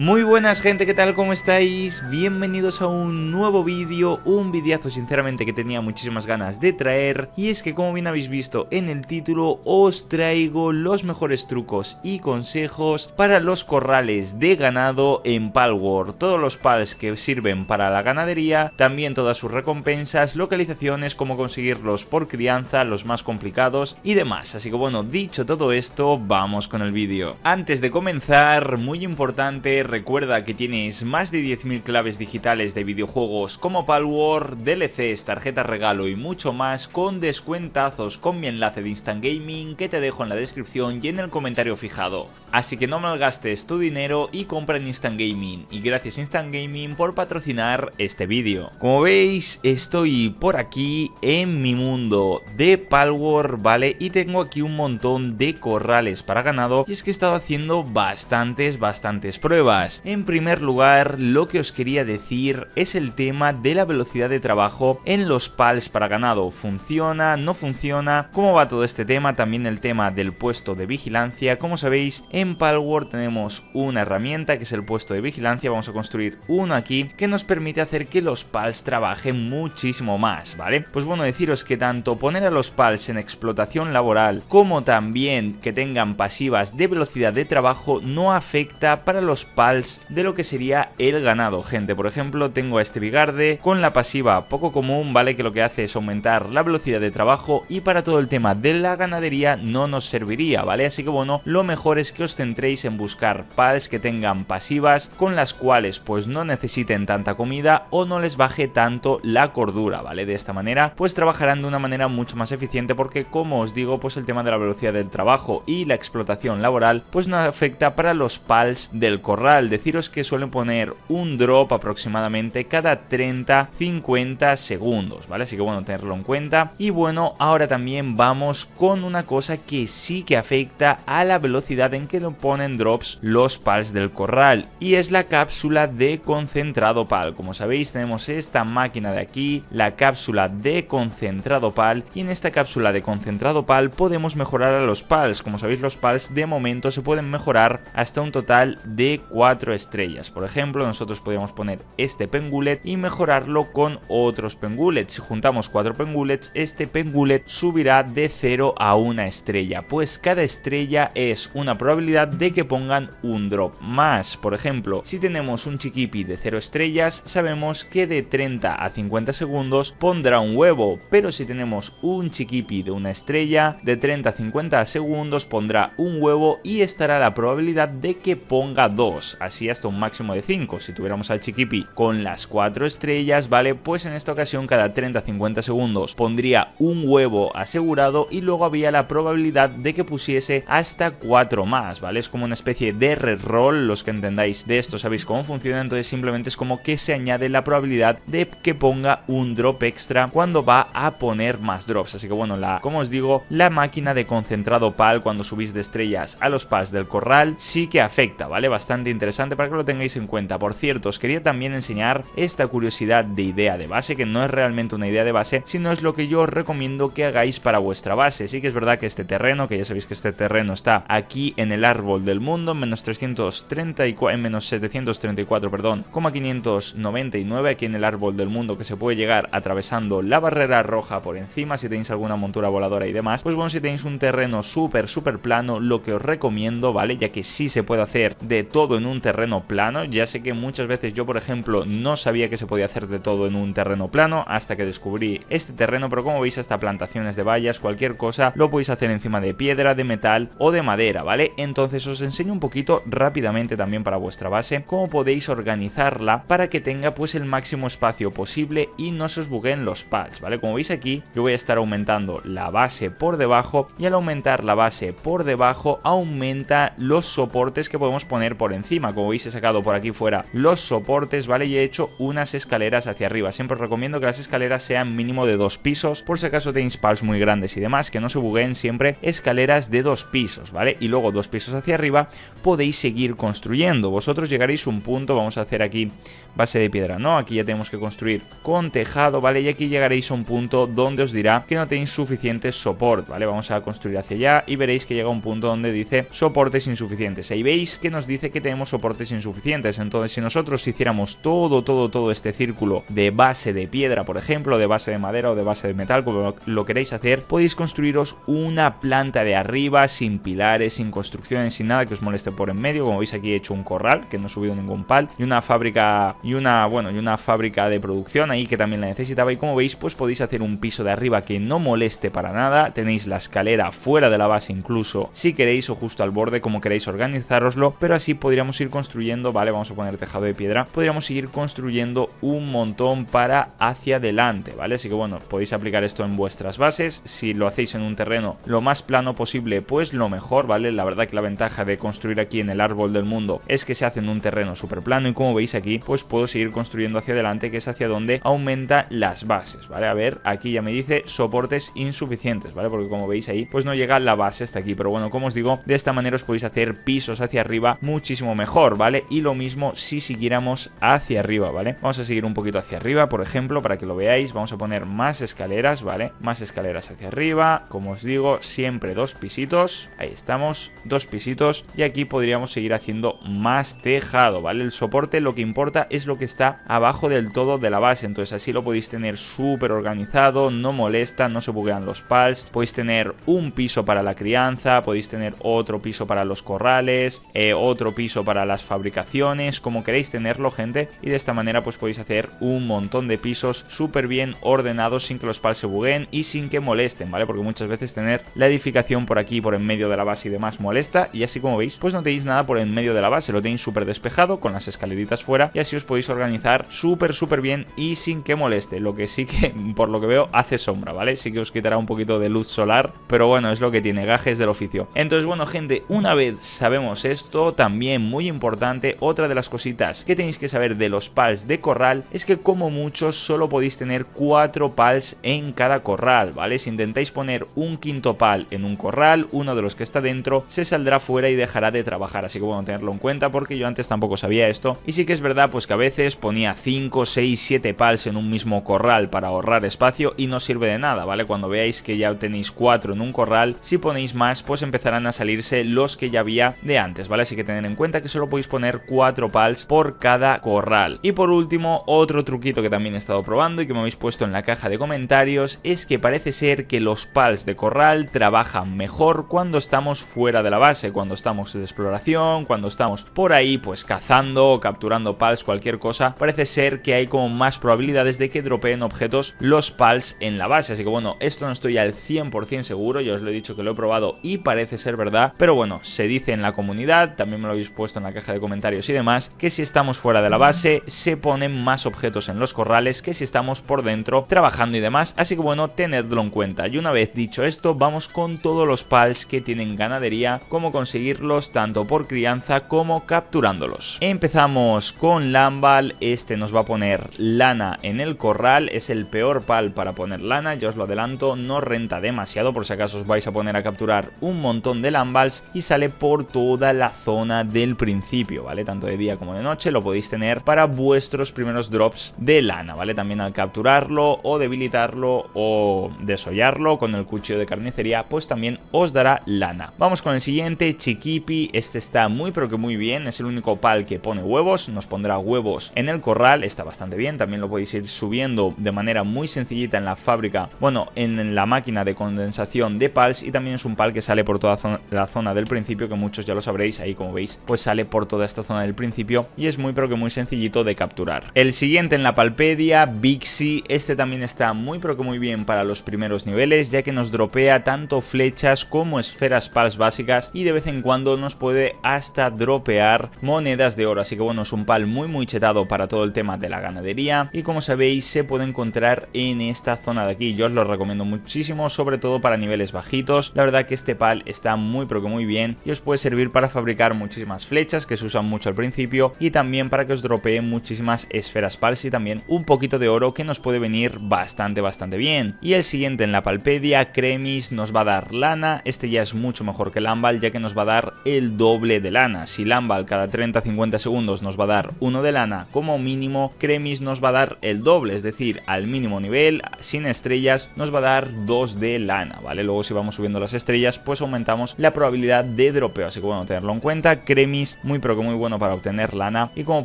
Muy buenas gente, ¿qué tal? ¿Cómo estáis? Bienvenidos a un nuevo vídeo, un videazo sinceramente que tenía muchísimas ganas de traer y es que como bien habéis visto en el título os traigo los mejores trucos y consejos para los corrales de ganado en Palworld, todos los pals que sirven para la ganadería, también todas sus recompensas, localizaciones, cómo conseguirlos por crianza, los más complicados y demás, así que bueno, dicho todo esto, vamos con el vídeo. Antes de comenzar, muy importante recuerda que tienes más de 10.000 claves digitales de videojuegos como Palworld, DLCs, tarjetas regalo y mucho más con descuentazos con mi enlace de Instant Gaming que te dejo en la descripción y en el comentario fijado. Así que no malgastes tu dinero y compra en Instant Gaming y gracias Instant Gaming por patrocinar este vídeo. Como veis estoy por aquí en mi mundo de Palworld, ¿vale? Y tengo aquí un montón de corrales para ganado y es que he estado haciendo bastantes, bastantes pruebas en primer lugar, lo que os quería decir es el tema de la velocidad de trabajo en los PALs para ganado. ¿Funciona? ¿No funciona? ¿Cómo va todo este tema? También el tema del puesto de vigilancia. Como sabéis, en Palworld tenemos una herramienta que es el puesto de vigilancia. Vamos a construir uno aquí que nos permite hacer que los PALs trabajen muchísimo más, ¿vale? Pues bueno, deciros que tanto poner a los PALs en explotación laboral como también que tengan pasivas de velocidad de trabajo no afecta para los PALs de lo que sería el ganado. Gente, por ejemplo, tengo a este Bigarde con la pasiva poco común, ¿vale? Que lo que hace es aumentar la velocidad de trabajo y para todo el tema de la ganadería no nos serviría, ¿vale? Así que bueno, lo mejor es que os centréis en buscar pals que tengan pasivas con las cuales pues no necesiten tanta comida o no les baje tanto la cordura, ¿vale? De esta manera pues trabajarán de una manera mucho más eficiente porque como os digo pues el tema de la velocidad del trabajo y la explotación laboral pues no afecta para los pals del corral deciros que suelen poner un drop aproximadamente cada 30-50 segundos, ¿vale? Así que bueno, tenerlo en cuenta. Y bueno, ahora también vamos con una cosa que sí que afecta a la velocidad en que lo ponen drops los pals del corral y es la cápsula de concentrado pal. Como sabéis tenemos esta máquina de aquí, la cápsula de concentrado pal y en esta cápsula de concentrado pal podemos mejorar a los pals. Como sabéis los pals de momento se pueden mejorar hasta un total de 40%. 4 estrellas. Por ejemplo, nosotros podríamos poner este pengulet y mejorarlo con otros pengulets. Si juntamos 4 pengulets, este pengulet subirá de 0 a 1 estrella, pues cada estrella es una probabilidad de que pongan un drop más. Por ejemplo, si tenemos un chiquipi de 0 estrellas, sabemos que de 30 a 50 segundos pondrá un huevo, pero si tenemos un chiquipi de 1 estrella, de 30 a 50 segundos pondrá un huevo y estará la probabilidad de que ponga 2 así hasta un máximo de 5. Si tuviéramos al Chiquipi con las 4 estrellas, ¿vale? Pues en esta ocasión cada 30-50 segundos pondría un huevo asegurado y luego había la probabilidad de que pusiese hasta 4 más, ¿vale? Es como una especie de reroll, los que entendáis de esto sabéis cómo funciona, entonces simplemente es como que se añade la probabilidad de que ponga un drop extra cuando va a poner más drops. Así que bueno, la, como os digo, la máquina de concentrado pal cuando subís de estrellas a los pals del corral sí que afecta, ¿vale? Bastante interesante interesante para que lo tengáis en cuenta. Por cierto, os quería también enseñar esta curiosidad de idea de base, que no es realmente una idea de base, sino es lo que yo os recomiendo que hagáis para vuestra base. Sí que es verdad que este terreno, que ya sabéis que este terreno está aquí en el árbol del mundo, menos 334, en eh, menos 734, perdón, 599 aquí en el árbol del mundo que se puede llegar atravesando la barrera roja por encima si tenéis alguna montura voladora y demás. Pues bueno, si tenéis un terreno súper, súper plano, lo que os recomiendo, ¿vale? Ya que sí se puede hacer de todo en un un terreno plano. Ya sé que muchas veces yo, por ejemplo, no sabía que se podía hacer de todo en un terreno plano hasta que descubrí este terreno, pero como veis hasta plantaciones de vallas, cualquier cosa, lo podéis hacer encima de piedra, de metal o de madera, ¿vale? Entonces os enseño un poquito rápidamente también para vuestra base cómo podéis organizarla para que tenga pues el máximo espacio posible y no se os bugueen los pads, ¿vale? Como veis aquí, yo voy a estar aumentando la base por debajo y al aumentar la base por debajo aumenta los soportes que podemos poner por encima como veis he sacado por aquí fuera los soportes, ¿vale? Y he hecho unas escaleras hacia arriba. Siempre os recomiendo que las escaleras sean mínimo de dos pisos, por si acaso tenéis pals muy grandes y demás, que no se buguen siempre escaleras de dos pisos, ¿vale? Y luego dos pisos hacia arriba podéis seguir construyendo. Vosotros llegaréis a un punto, vamos a hacer aquí base de piedra, ¿no? Aquí ya tenemos que construir con tejado, ¿vale? Y aquí llegaréis a un punto donde os dirá que no tenéis suficiente soporte, ¿vale? Vamos a construir hacia allá y veréis que llega un punto donde dice soportes insuficientes. Ahí veis que nos dice que tenemos soportes insuficientes. Entonces, si nosotros hiciéramos todo, todo, todo este círculo de base de piedra, por ejemplo, de base de madera o de base de metal, como lo queréis hacer, podéis construiros una planta de arriba sin pilares, sin construcciones, sin nada que os moleste por en medio. Como veis aquí he hecho un corral, que no he subido ningún pal, y una fábrica, y una, bueno, y una fábrica de producción ahí que también la necesitaba. Y como veis, pues podéis hacer un piso de arriba que no moleste para nada. Tenéis la escalera fuera de la base incluso, si queréis, o justo al borde, como queréis organizároslo, pero así podríamos ir construyendo, vale, vamos a poner tejado de piedra, podríamos seguir construyendo un montón para hacia adelante, ¿vale? Así que bueno, podéis aplicar esto en vuestras bases, si lo hacéis en un terreno lo más plano posible, pues lo mejor, ¿vale? La verdad que la ventaja de construir aquí en el árbol del mundo es que se hace en un terreno súper plano y como veis aquí, pues puedo seguir construyendo hacia adelante, que es hacia donde aumenta las bases, ¿vale? A ver, aquí ya me dice soportes insuficientes, ¿vale? Porque como veis ahí, pues no llega la base hasta aquí, pero bueno, como os digo, de esta manera os podéis hacer pisos hacia arriba muchísimo mejor, ¿vale? Y lo mismo si siguiéramos hacia arriba, ¿vale? Vamos a seguir un poquito hacia arriba, por ejemplo, para que lo veáis. Vamos a poner más escaleras, ¿vale? Más escaleras hacia arriba. Como os digo, siempre dos pisitos. Ahí estamos, dos pisitos. Y aquí podríamos seguir haciendo más tejado, ¿vale? El soporte lo que importa es lo que está abajo del todo de la base. Entonces así lo podéis tener súper organizado, no molesta, no se buguean los pals. Podéis tener un piso para la crianza, podéis tener otro piso para los corrales, eh, otro piso para para las fabricaciones, como queréis tenerlo gente, y de esta manera pues podéis hacer un montón de pisos súper bien ordenados sin que los pals se buguen y sin que molesten, ¿vale? Porque muchas veces tener la edificación por aquí, por en medio de la base y demás molesta, y así como veis, pues no tenéis nada por en medio de la base, lo tenéis súper despejado, con las escaleritas fuera, y así os podéis organizar súper súper bien y sin que moleste, lo que sí que, por lo que veo, hace sombra, ¿vale? Sí que os quitará un poquito de luz solar, pero bueno, es lo que tiene, gajes del oficio. Entonces, bueno, gente, una vez sabemos esto, también muy importante, otra de las cositas que tenéis que saber de los pals de corral es que como muchos solo podéis tener cuatro pals en cada corral, ¿vale? Si intentáis poner un quinto pal en un corral, uno de los que está dentro se saldrá fuera y dejará de trabajar, así que bueno, tenerlo en cuenta porque yo antes tampoco sabía esto. Y sí que es verdad pues que a veces ponía 5, 6, 7 pals en un mismo corral para ahorrar espacio y no sirve de nada, ¿vale? Cuando veáis que ya tenéis cuatro en un corral, si ponéis más pues empezarán a salirse los que ya había de antes, ¿vale? Así que tener en cuenta que solo podéis poner 4 pals por cada corral. Y por último, otro truquito que también he estado probando y que me habéis puesto en la caja de comentarios es que parece ser que los pals de corral trabajan mejor cuando estamos fuera de la base, cuando estamos de exploración, cuando estamos por ahí pues cazando o capturando pals, cualquier cosa, parece ser que hay como más probabilidades de que dropeen objetos los pals en la base. Así que bueno, esto no estoy al 100% seguro, yo os lo he dicho que lo he probado y parece ser verdad, pero bueno, se dice en la comunidad, también me lo habéis puesto en la caja de comentarios y demás, que si estamos fuera de la base se ponen más objetos en los corrales que si estamos por dentro trabajando y demás, así que bueno, tenedlo en cuenta. Y una vez dicho esto, vamos con todos los pals que tienen ganadería, cómo conseguirlos tanto por crianza como capturándolos. Empezamos con Lambal, este nos va a poner lana en el corral, es el peor pal para poner lana, yo os lo adelanto, no renta demasiado por si acaso os vais a poner a capturar un montón de Lambals y sale por toda la zona del primer principio, ¿vale? Tanto de día como de noche lo podéis tener para vuestros primeros drops de lana, ¿vale? También al capturarlo o debilitarlo o desollarlo con el cuchillo de carnicería, pues también os dará lana. Vamos con el siguiente, Chiquipi. Este está muy pero que muy bien, es el único pal que pone huevos, nos pondrá huevos en el corral, está bastante bien, también lo podéis ir subiendo de manera muy sencillita en la fábrica, bueno, en la máquina de condensación de pals y también es un pal que sale por toda la zona del principio que muchos ya lo sabréis, ahí como veis, pues sale por toda esta zona del principio y es muy pero que muy sencillito de capturar. El siguiente en la palpedia, Bixi, este también está muy pero que muy bien para los primeros niveles ya que nos dropea tanto flechas como esferas pals básicas y de vez en cuando nos puede hasta dropear monedas de oro, así que bueno, es un pal muy muy chetado para todo el tema de la ganadería y como sabéis se puede encontrar en esta zona de aquí, yo os lo recomiendo muchísimo, sobre todo para niveles bajitos, la verdad que este pal está muy pero que muy bien y os puede servir para fabricar muchísimas flechas que se usan mucho al principio y también para que os dropee muchísimas esferas pals y también un poquito de oro que nos puede venir bastante bastante bien. Y el siguiente en la palpedia, Cremis, nos va a dar lana, este ya es mucho mejor que Lambal ya que nos va a dar el doble de lana. Si Lambal cada 30-50 segundos nos va a dar uno de lana como mínimo, Cremis nos va a dar el doble, es decir, al mínimo nivel, sin estrellas, nos va a dar 2 de lana, ¿vale? Luego si vamos subiendo las estrellas, pues aumentamos la probabilidad de dropeo, así que bueno, tenerlo en cuenta. Cremis muy pero que muy bueno para obtener lana y como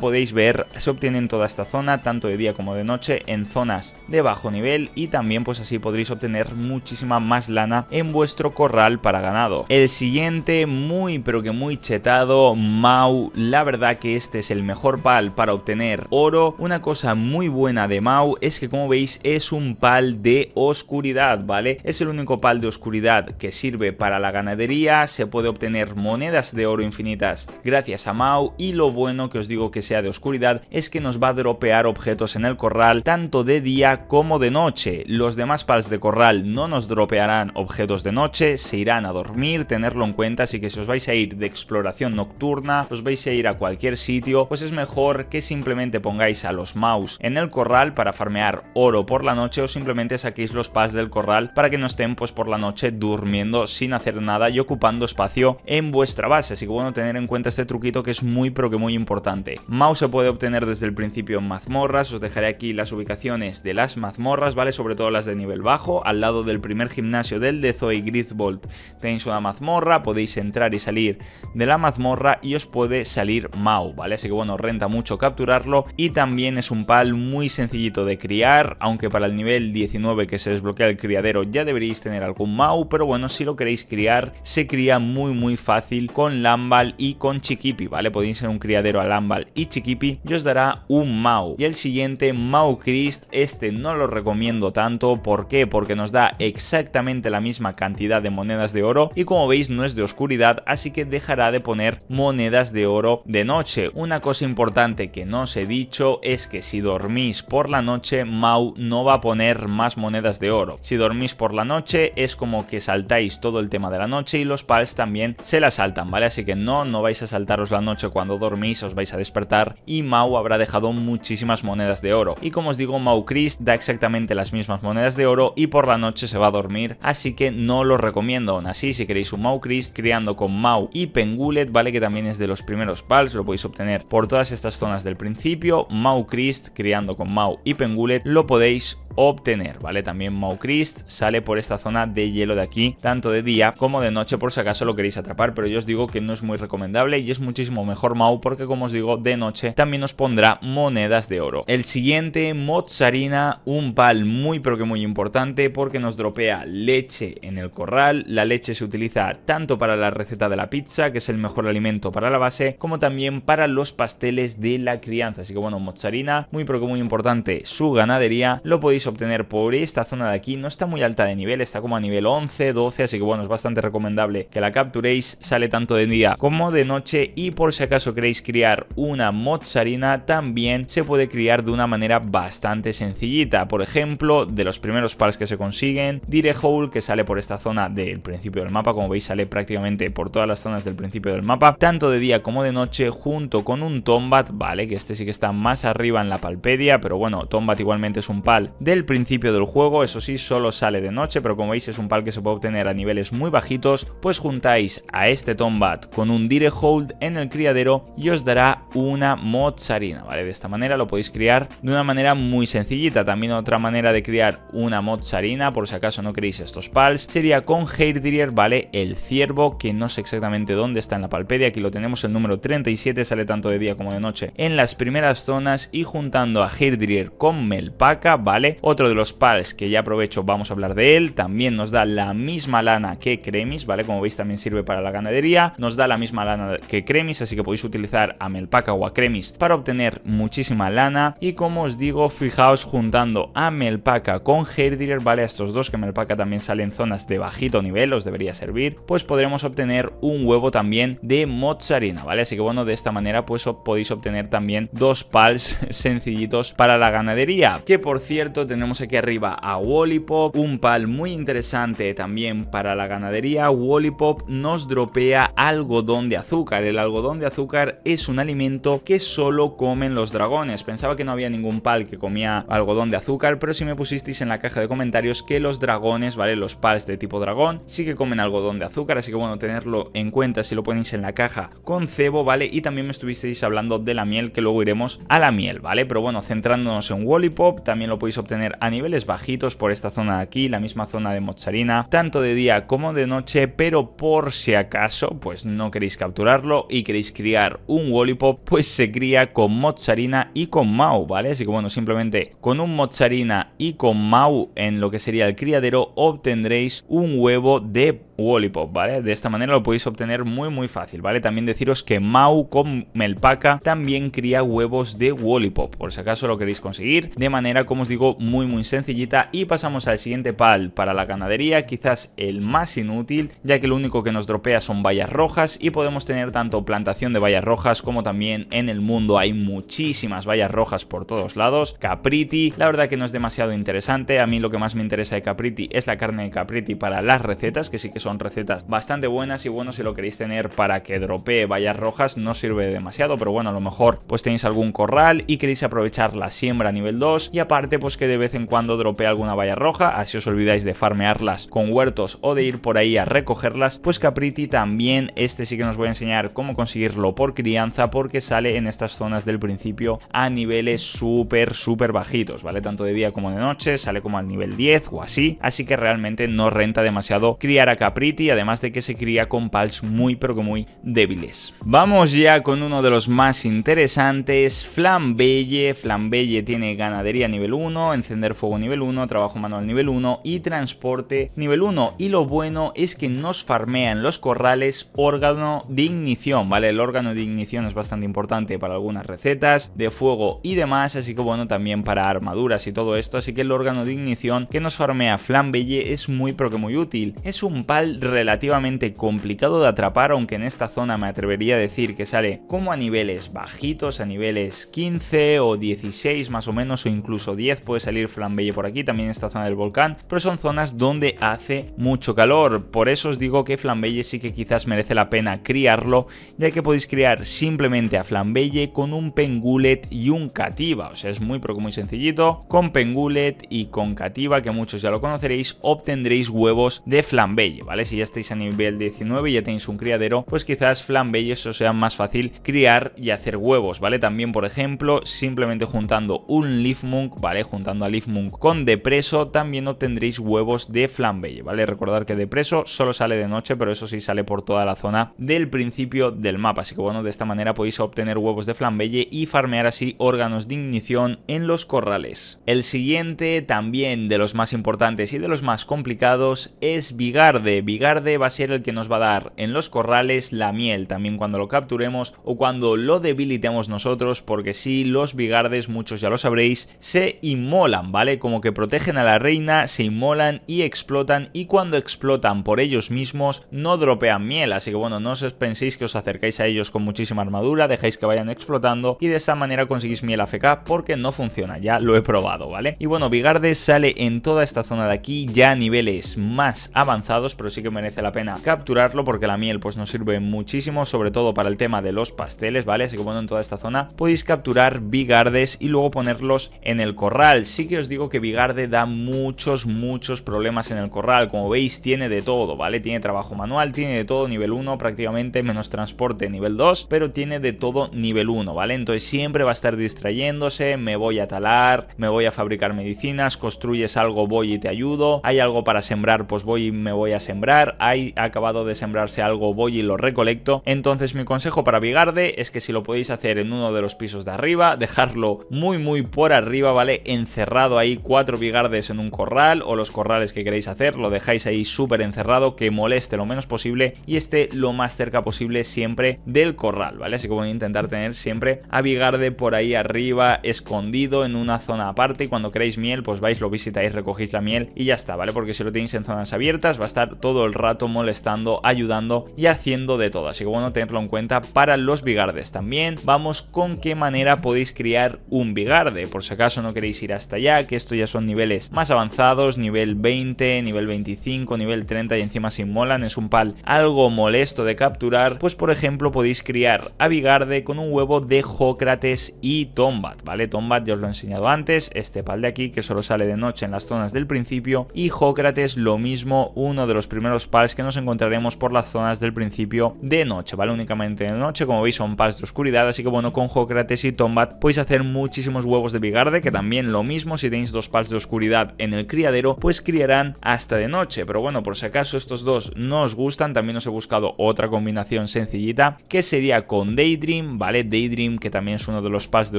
podéis ver se obtiene en toda esta zona, tanto de día como de noche, en zonas de bajo nivel y también pues así podréis obtener muchísima más lana en vuestro corral para ganado. El siguiente, muy pero que muy chetado, Mau, la verdad que este es el mejor pal para obtener oro. Una cosa muy buena de Mau es que como veis es un pal de oscuridad, ¿vale? Es el único pal de oscuridad que sirve para la ganadería, se puede obtener monedas de oro infinitas gracias a Mau y lo bueno que os digo que sea de oscuridad es que nos va a dropear objetos en el corral tanto de día como de noche. Los demás pals de corral no nos dropearán objetos de noche, se irán a dormir, tenerlo en cuenta, así que si os vais a ir de exploración nocturna, os vais a ir a cualquier sitio, pues es mejor que simplemente pongáis a los Maus en el corral para farmear oro por la noche o simplemente saquéis los pals del corral para que no estén pues por la noche durmiendo sin hacer nada y ocupando espacio en vuestra base. Así que bueno, tener en cuenta este truquito que es muy pero que muy importante. Mau se puede obtener desde el principio en mazmorras, os dejaré aquí las ubicaciones de las mazmorras, ¿vale? Sobre todo las de nivel bajo, al lado del primer gimnasio del de Zoe Grizzbolt tenéis una mazmorra, podéis entrar y salir de la mazmorra y os puede salir Mau, ¿vale? Así que bueno, renta mucho capturarlo y también es un pal muy sencillito de criar, aunque para el nivel 19 que se desbloquea el criadero ya deberíais tener algún Mau, pero bueno, si lo queréis criar, se cría muy muy fácil con Lambal y con Chiquita Chiquipi, ¿vale? Podéis ser un criadero Alambal y Chiquipi y os dará un Mau. Y el siguiente, Mau Christ, este no lo recomiendo tanto. ¿Por qué? Porque nos da exactamente la misma cantidad de monedas de oro y como veis no es de oscuridad, así que dejará de poner monedas de oro de noche. Una cosa importante que no os he dicho es que si dormís por la noche, Mau no va a poner más monedas de oro. Si dormís por la noche es como que saltáis todo el tema de la noche y los pals también se la saltan, ¿vale? Así que no, no vais a saltar la noche cuando dormís, os vais a despertar y Mau habrá dejado muchísimas monedas de oro. Y como os digo, Mau Chris da exactamente las mismas monedas de oro y por la noche se va a dormir, así que no lo recomiendo. Aún así, si queréis un Mau Chris criando con Mau y Pengulet, vale que también es de los primeros pals, lo podéis obtener por todas estas zonas del principio. Mau Christ criando con Mau y Pengulet lo podéis obtener, ¿vale? También Mau Christ sale por esta zona de hielo de aquí, tanto de día como de noche por si acaso lo queréis atrapar, pero yo os digo que no es muy recomendable y muchísimo mejor Mau porque como os digo, de noche también nos pondrá monedas de oro. El siguiente, Mozzarina, un pal muy pero que muy importante porque nos dropea leche en el corral. La leche se utiliza tanto para la receta de la pizza, que es el mejor alimento para la base, como también para los pasteles de la crianza. Así que bueno, Mozzarina, muy pero que muy importante su ganadería, lo podéis obtener por esta zona de aquí, no está muy alta de nivel, está como a nivel 11, 12, así que bueno, es bastante recomendable que la capturéis, sale tanto de día como de noche y por si acaso queréis criar una mozzarina también se puede criar de una manera bastante sencillita. Por ejemplo, de los primeros pals que se consiguen, Dire hold que sale por esta zona del principio del mapa, como veis sale prácticamente por todas las zonas del principio del mapa, tanto de día como de noche, junto con un Tombat, vale, que este sí que está más arriba en la palpedia, pero bueno, Tombat igualmente es un pal del principio del juego, eso sí, solo sale de noche, pero como veis es un pal que se puede obtener a niveles muy bajitos, pues juntáis a este Tombat con un Dire Hold en el criadero y os dará una mozzarina, ¿vale? De esta manera lo podéis criar de una manera muy sencillita. También otra manera de criar una mozzarina, por si acaso no queréis estos pals, sería con Heirdrier, ¿vale? El ciervo, que no sé exactamente dónde está en la palpedia, aquí lo tenemos el número 37, sale tanto de día como de noche en las primeras zonas y juntando a Heirdrier con Melpaca, ¿vale? Otro de los pals que ya aprovecho, vamos a hablar de él, también nos da la misma lana que Cremis, ¿vale? Como veis también sirve para la ganadería, nos da la misma lana que Cremis, así que podéis utilizar a Melpaca o a Cremis para obtener muchísima lana. Y como os digo, fijaos juntando a Melpaca con herdiller, ¿vale? A estos dos, que Melpaca también sale en zonas de bajito nivel, os debería servir, pues podremos obtener un huevo también de mozzarina, ¿vale? Así que bueno, de esta manera pues podéis obtener también dos pals sencillitos para la ganadería. Que por cierto, tenemos aquí arriba a Wallipop, un pal muy interesante también para la ganadería. Wallipop nos dropea algodón de azúcar, el algodón de azúcar es un alimento que solo comen los dragones. Pensaba que no había ningún pal que comía algodón de azúcar, pero si me pusisteis en la caja de comentarios que los dragones, ¿vale? Los pals de tipo dragón sí que comen algodón de azúcar, así que bueno, tenerlo en cuenta si lo ponéis en la caja con cebo, ¿vale? Y también me estuvisteis hablando de la miel, que luego iremos a la miel, ¿vale? Pero bueno, centrándonos en Wallipop, también lo podéis obtener a niveles bajitos por esta zona de aquí, la misma zona de mozzarina, tanto de día como de noche, pero por si acaso, pues no queréis capturarlo, y queréis criar un Wallipop, pues se cría con mozzarina y con mau, ¿vale? Así que bueno, simplemente con un mozzarina y con mau en lo que sería el criadero obtendréis un huevo de Wallipop, ¿vale? De esta manera lo podéis obtener muy muy fácil, ¿vale? También deciros que Mau con Melpaca también cría huevos de Wallipop, por si acaso lo queréis conseguir, de manera, como os digo, muy muy sencillita. Y pasamos al siguiente pal para la ganadería, quizás el más inútil, ya que lo único que nos dropea son vallas rojas y podemos tener tanto plantación de vallas rojas como también en el mundo hay muchísimas vallas rojas por todos lados. Capriti, la verdad que no es demasiado interesante, a mí lo que más me interesa de Capriti es la carne de Capriti para las recetas, que sí que es son recetas bastante buenas y bueno, si lo queréis tener para que dropee vallas rojas no sirve demasiado, pero bueno, a lo mejor pues tenéis algún corral y queréis aprovechar la siembra a nivel 2 y aparte pues que de vez en cuando dropee alguna valla roja, así os olvidáis de farmearlas con huertos o de ir por ahí a recogerlas, pues Capriti también, este sí que nos voy a enseñar cómo conseguirlo por crianza porque sale en estas zonas del principio a niveles súper, súper bajitos, ¿vale? Tanto de día como de noche, sale como al nivel 10 o así, así que realmente no renta demasiado criar a Capriti Pretty, además de que se cría con pals muy pero que muy débiles. Vamos ya con uno de los más interesantes, Flambelle. Flambelle tiene ganadería nivel 1, encender fuego nivel 1, trabajo manual nivel 1 y transporte nivel 1. Y lo bueno es que nos farmea en los corrales órgano de ignición, ¿vale? El órgano de ignición es bastante importante para algunas recetas de fuego y demás, así que bueno, también para armaduras y todo esto, así que el órgano de ignición que nos farmea Flambelle es muy pero que muy útil. Es un pal relativamente complicado de atrapar, aunque en esta zona me atrevería a decir que sale como a niveles bajitos, a niveles 15 o 16 más o menos, o incluso 10, puede salir Flambelle por aquí, también esta zona del volcán, pero son zonas donde hace mucho calor, por eso os digo que Flambelle sí que quizás merece la pena criarlo, ya que podéis criar simplemente a Flambelle con un Pengulet y un Cativa, o sea, es muy pero muy sencillito, con Pengulet y con Cativa, que muchos ya lo conoceréis, obtendréis huevos de Flambelle, ¿vale? Si ya estáis a nivel 19 y ya tenéis un criadero, pues quizás flambelles os sea más fácil criar y hacer huevos, ¿vale? También, por ejemplo, simplemente juntando un Leafmunk, ¿vale? Juntando a Leafmunk con Depreso, también obtendréis huevos de flambelle, ¿vale? Recordar que Depreso solo sale de noche, pero eso sí sale por toda la zona del principio del mapa, así que bueno, de esta manera podéis obtener huevos de flambelle y farmear así órganos de ignición en los corrales. El siguiente, también de los más importantes y de los más complicados, es vigarde. Vigarde va a ser el que nos va a dar en los corrales la miel, también cuando lo capturemos o cuando lo debilitemos nosotros, porque si los vigardes muchos ya lo sabréis, se inmolan, ¿vale? Como que protegen a la reina, se inmolan y explotan y cuando explotan por ellos mismos no dropean miel, así que bueno, no os penséis que os acercáis a ellos con muchísima armadura, dejáis que vayan explotando y de esta manera conseguís miel AFK porque no funciona, ya lo he probado, ¿vale? Y bueno, vigarde sale en toda esta zona de aquí ya a niveles más avanzados, pero sí que merece la pena capturarlo porque la miel pues nos sirve muchísimo, sobre todo para el tema de los pasteles, ¿vale? Así que bueno, en toda esta zona podéis capturar bigardes y luego ponerlos en el corral. Sí que os digo que bigarde da muchos, muchos problemas en el corral. Como veis, tiene de todo, ¿vale? Tiene trabajo manual, tiene de todo nivel 1 prácticamente, menos transporte nivel 2, pero tiene de todo nivel 1, ¿vale? Entonces siempre va a estar distrayéndose, me voy a talar, me voy a fabricar medicinas, construyes algo, voy y te ayudo, hay algo para sembrar, pues voy y me voy a sembrar hay acabado de sembrarse algo, voy y lo recolecto. Entonces mi consejo para Vigarde es que si lo podéis hacer en uno de los pisos de arriba, dejarlo muy muy por arriba, ¿vale? Encerrado ahí cuatro Vigardes en un corral o los corrales que queréis hacer, lo dejáis ahí súper encerrado, que moleste lo menos posible y esté lo más cerca posible siempre del corral, ¿vale? Así que voy a intentar tener siempre a Vigarde por ahí arriba, escondido en una zona aparte y cuando queréis miel, pues vais, lo visitáis, recogéis la miel y ya está, ¿vale? Porque si lo tenéis en zonas abiertas va a estar todo todo el rato molestando, ayudando y haciendo de todo. Así que bueno, tenerlo en cuenta para los bigardes también. Vamos con qué manera podéis criar un bigarde, por si acaso no queréis ir hasta allá, que esto ya son niveles más avanzados, nivel 20, nivel 25, nivel 30 y encima si molan es un pal algo molesto de capturar, pues por ejemplo podéis criar a bigarde con un huevo de Jócrates y Tombat, ¿vale? Tombat ya os lo he enseñado antes, este pal de aquí que solo sale de noche en las zonas del principio y Jócrates lo mismo, uno de los primeros pals que nos encontraremos por las zonas del principio de noche, ¿vale? Únicamente de noche, como veis son pals de oscuridad, así que bueno, con Jocrates y Tombat podéis hacer muchísimos huevos de bigarde, que también lo mismo, si tenéis dos pals de oscuridad en el criadero, pues criarán hasta de noche, pero bueno, por si acaso estos dos no os gustan, también os he buscado otra combinación sencillita, que sería con Daydream, ¿vale? Daydream, que también es uno de los pals de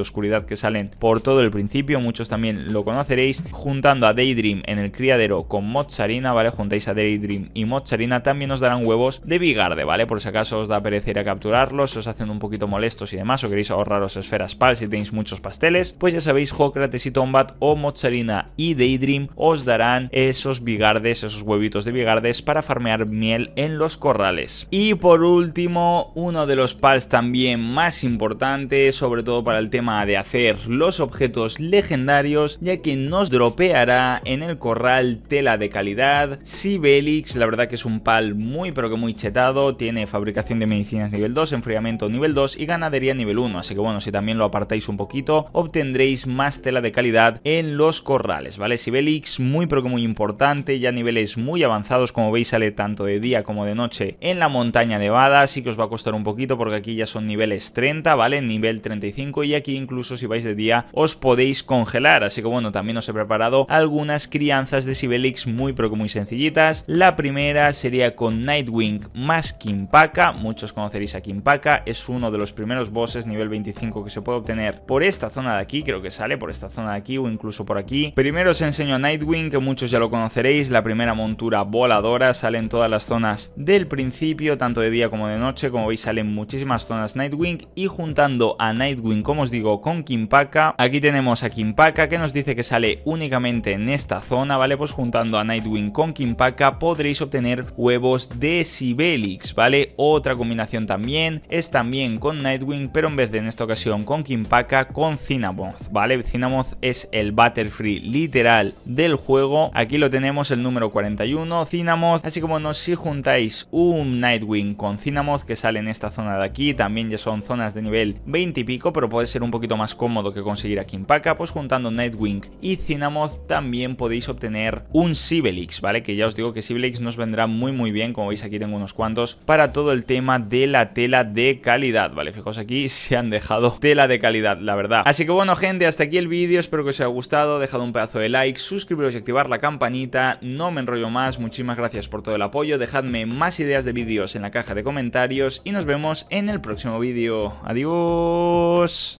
oscuridad que salen por todo el principio, muchos también lo conoceréis, juntando a Daydream en el criadero con Mozzarina, ¿vale? Juntáis a Daydream y Mozzarina también os darán huevos de Bigarde, ¿vale? Por si acaso os da perecer a capturarlos, os hacen un poquito molestos y demás, o queréis ahorraros esferas PAL si tenéis muchos pasteles, pues ya sabéis, Hocrates y Tombat o Mozzarina y Daydream os darán esos Bigardes, esos huevitos de Bigardes para farmear miel en los corrales. Y por último, uno de los PALs también más importantes, sobre todo para el tema de hacer los objetos legendarios, ya que nos dropeará en el corral tela de calidad, Sibelix, la verdad que es un PAL muy pero que muy chetado, tiene fabricación de medicinas nivel 2, enfriamiento nivel 2 y ganadería nivel 1, así que bueno, si también lo apartáis un poquito, obtendréis más tela de calidad en los corrales, ¿vale? Sibelix, muy pero que muy importante, ya niveles muy avanzados, como veis sale tanto de día como de noche en la montaña nevada, así que os va a costar un poquito porque aquí ya son niveles 30, ¿vale? Nivel 35 y aquí incluso si vais de día os podéis congelar, así que bueno, también os he preparado algunas crianzas de Sibelix muy pero que muy sencillitas, la primera primera sería con Nightwing más Kimpaka, muchos conoceréis a Kimpaka, es uno de los primeros bosses nivel 25 que se puede obtener por esta zona de aquí, creo que sale por esta zona de aquí o incluso por aquí. Primero os enseño a Nightwing, que muchos ya lo conoceréis, la primera montura voladora, sale en todas las zonas del principio, tanto de día como de noche, como veis salen muchísimas zonas Nightwing y juntando a Nightwing, como os digo, con Kimpaka, aquí tenemos a Kimpaka que nos dice que sale únicamente en esta zona, ¿vale? Pues juntando a Nightwing con Kimpaka podréis obtener huevos de Sibelix, ¿vale? Otra combinación también es también con Nightwing, pero en vez de en esta ocasión con Kimpaka, con Cinnamoth, ¿vale? Cinnamoth es el Butterfree literal del juego. Aquí lo tenemos el número 41, Cinnamoth. Así como bueno si juntáis un Nightwing con Cinnamoth que sale en esta zona de aquí, también ya son zonas de nivel 20 y pico, pero puede ser un poquito más cómodo que conseguir a Kimpaka, pues juntando Nightwing y Cinnamoth también podéis obtener un Sibelix, ¿vale? Que ya os digo que Sibelix no nos vendrá muy muy bien, como veis aquí tengo unos cuantos, para todo el tema de la tela de calidad, ¿vale? Fijaos aquí, se han dejado tela de calidad, la verdad. Así que bueno gente, hasta aquí el vídeo, espero que os haya gustado, dejad un pedazo de like, suscribiros y activar la campanita, no me enrollo más, muchísimas gracias por todo el apoyo, dejadme más ideas de vídeos en la caja de comentarios y nos vemos en el próximo vídeo. Adiós.